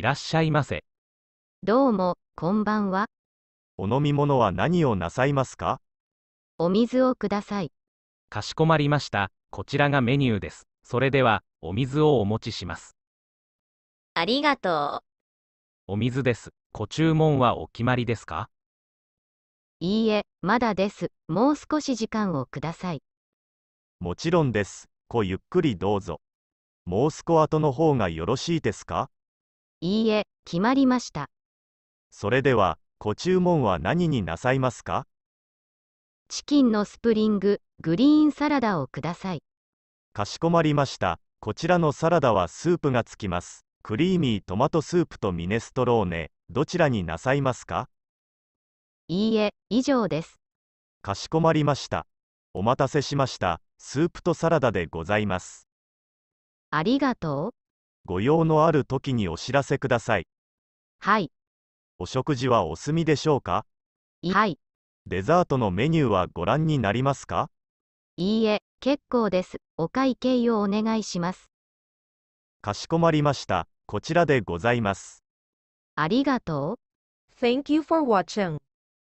いらっしゃいませ。どうも、こんばんは。お飲み物は何をなさいますかお水をください。かしこまりました。こちらがメニューです。それでは、お水をお持ちします。ありがとう。お水です。ご注文はお決まりですかいいえ、まだです。もう少し時間をください。もちろんです。ごゆっくりどうぞ。もう少後の方がよろしいですかいいえ、決まりました。それでは、ご注文は何になさいますかチキンのスプリング、グリーンサラダをください。かしこまりました。こちらのサラダはスープがつきます。クリーミートマトスープとミネストローネ、どちらになさいますかいいえ、以上です。かしこまりました。お待たせしました。スープとサラダでございます。ありがとう。ご用のある時にお知らせください。はい。お食事はお済みでしょうかはい。デザートのメニューはご覧になりますかいいえ、結構です。お会計をお願いします。かしこまりました。こちらでございます。ありがとう。Thank you for watching.